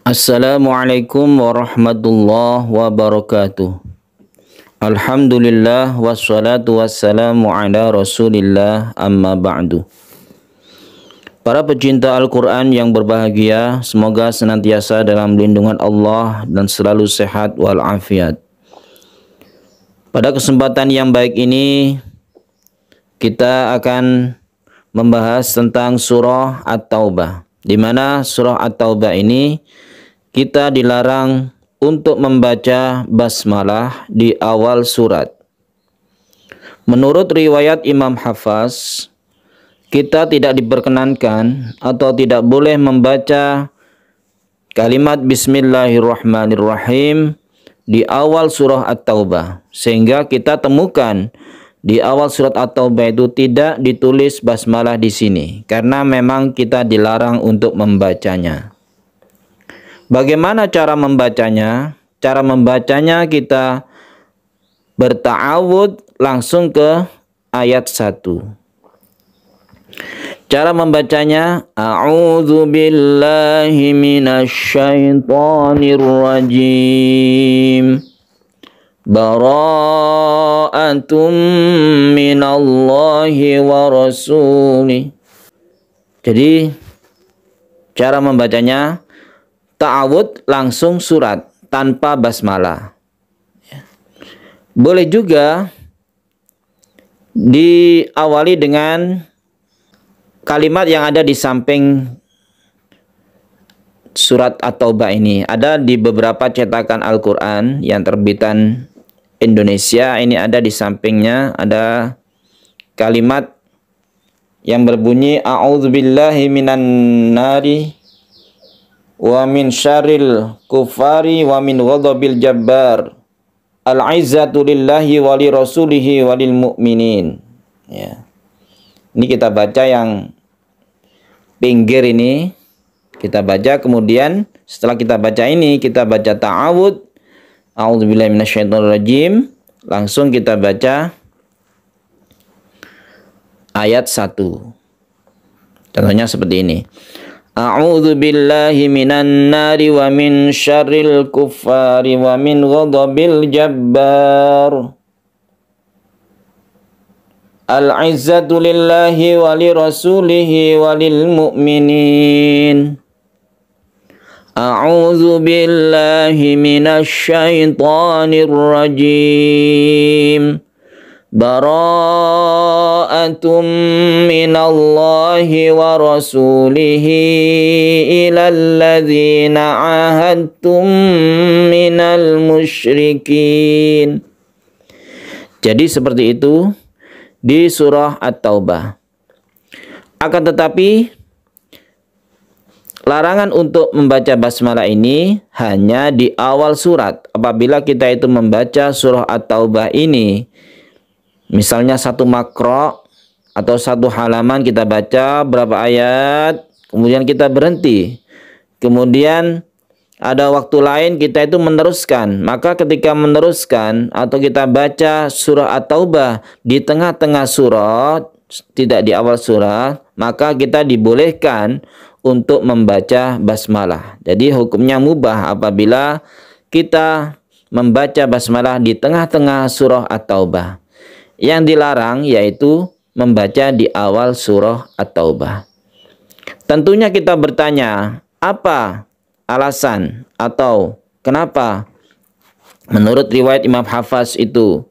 Assalamualaikum warahmatullahi wabarakatuh Alhamdulillah wassalatu wassalamu ala rasulillah amma ba'du Para pecinta Al-Quran yang berbahagia Semoga senantiasa dalam lindungan Allah dan selalu sehat walafiat Pada kesempatan yang baik ini Kita akan membahas tentang surah At-Taubah di mana surah At-Taubah ini kita dilarang untuk membaca basmalah di awal surat. Menurut riwayat Imam Hafaz, kita tidak diperkenankan atau tidak boleh membaca kalimat Bismillahirrahmanirrahim di awal surah At-Taubah. Sehingga kita temukan di awal surat atau taubah itu tidak ditulis basmalah di sini karena memang kita dilarang untuk membacanya. Bagaimana cara membacanya? Cara membacanya kita berta'awud langsung ke ayat 1. Cara membacanya A'udzu billahi minasyaitonir rajim bara'atum minallahi wa rasuli. Jadi cara membacanya ta'awud langsung surat tanpa basmalah. Ya. Boleh juga diawali dengan kalimat yang ada di samping surat At-Taubah ini. Ada di beberapa cetakan Al-Qur'an yang terbitan Indonesia ini ada di sampingnya ada kalimat yang berbunyi a'udzubillahi minan nari wa min syarril kufari wa min ghadabil jabbar al-izzatu lillahi wa li rasulihi wa lil mu'minin ya ini kita baca yang pinggir ini kita baca kemudian setelah kita baca ini kita baca ta'awud A'udzubillahi Langsung kita baca ayat 1. Contohnya seperti ini. A'udzu billahi minan nari wa min syarril kuffari wa min ghadabil jabbar. Al-izzatu lillahi wa li rasulihi wa lil mu'minin. أعوذ بالله من الشيطان الرجيم براءة من الله ورسوله إلى الذين عاهدتم من المشركين Jadi seperti itu di surah At-Taubah. Akan tetapi Larangan untuk membaca basmalah ini hanya di awal surat. Apabila kita itu membaca surah At-Taubah ini, misalnya satu makro atau satu halaman kita baca berapa ayat, kemudian kita berhenti. Kemudian ada waktu lain kita itu meneruskan. Maka ketika meneruskan atau kita baca surah At-Taubah di tengah-tengah surah, tidak di awal surah, maka kita dibolehkan untuk membaca basmalah. Jadi hukumnya mubah apabila kita membaca basmalah di tengah-tengah surah At-Taubah. Yang dilarang yaitu membaca di awal surah At-Taubah. Tentunya kita bertanya, apa alasan atau kenapa menurut riwayat Imam Hafaz itu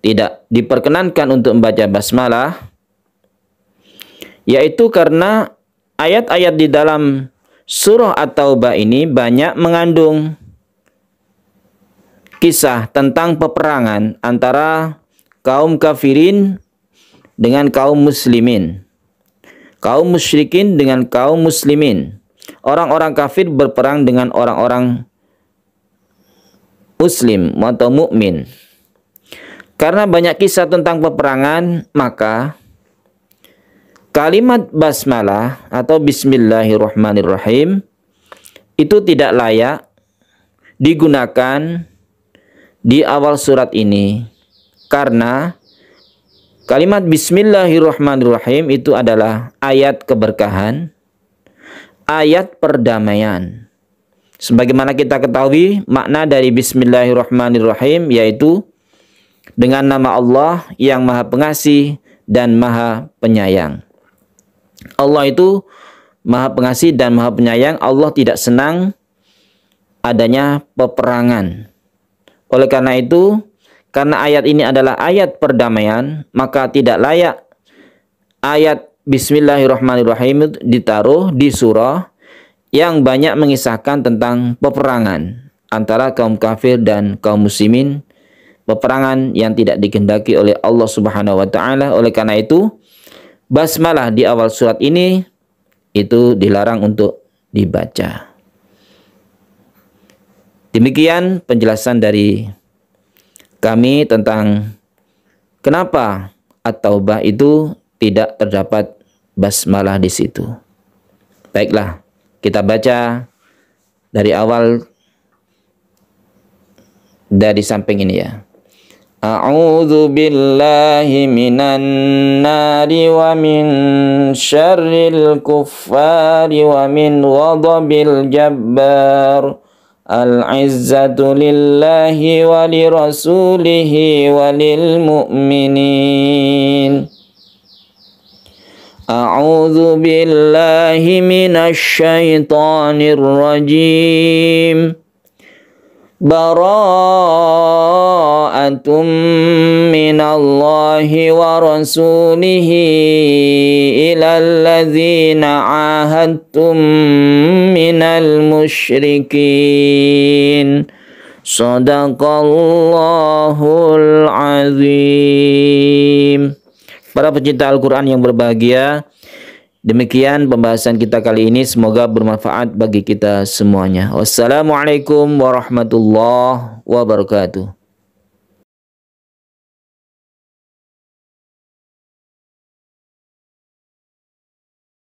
tidak diperkenankan untuk membaca basmalah? Yaitu karena ayat-ayat di dalam surah At-Taubah ini banyak mengandung kisah tentang peperangan antara kaum kafirin dengan kaum muslimin. Kaum musyrikin dengan kaum muslimin. Orang-orang kafir berperang dengan orang-orang muslim atau mukmin. Karena banyak kisah tentang peperangan, maka kalimat basmalah atau bismillahirrahmanirrahim itu tidak layak digunakan di awal surat ini karena kalimat bismillahirrahmanirrahim itu adalah ayat keberkahan ayat perdamaian sebagaimana kita ketahui makna dari bismillahirrahmanirrahim yaitu dengan nama Allah yang maha pengasih dan maha penyayang Allah itu Maha Pengasih dan Maha Penyayang. Allah tidak senang adanya peperangan. Oleh karena itu, karena ayat ini adalah ayat perdamaian, maka tidak layak ayat Bismillahirrahmanirrahim ditaruh di surah yang banyak mengisahkan tentang peperangan antara kaum kafir dan kaum muslimin, peperangan yang tidak digendaki oleh Allah Subhanahu wa taala. Oleh karena itu, basmalah di awal surat ini itu dilarang untuk dibaca. Demikian penjelasan dari kami tentang kenapa At-Taubah itu tidak terdapat basmalah di situ. Baiklah, kita baca dari awal dari samping ini ya. أعوذ بالله من النار ومن شر الكفار ومن غضب الجبار العزة لله ولرسوله وللمؤمنين أعوذ بالله من الشيطان الرجيم bara'atum minallahi wa rasulihi ilal ladzina ahadtum minal musyrikin Sadaqallahul azim Para pecinta Al-Quran yang berbahagia Demikian pembahasan kita kali ini semoga bermanfaat bagi kita semuanya. Wassalamualaikum warahmatullahi wabarakatuh.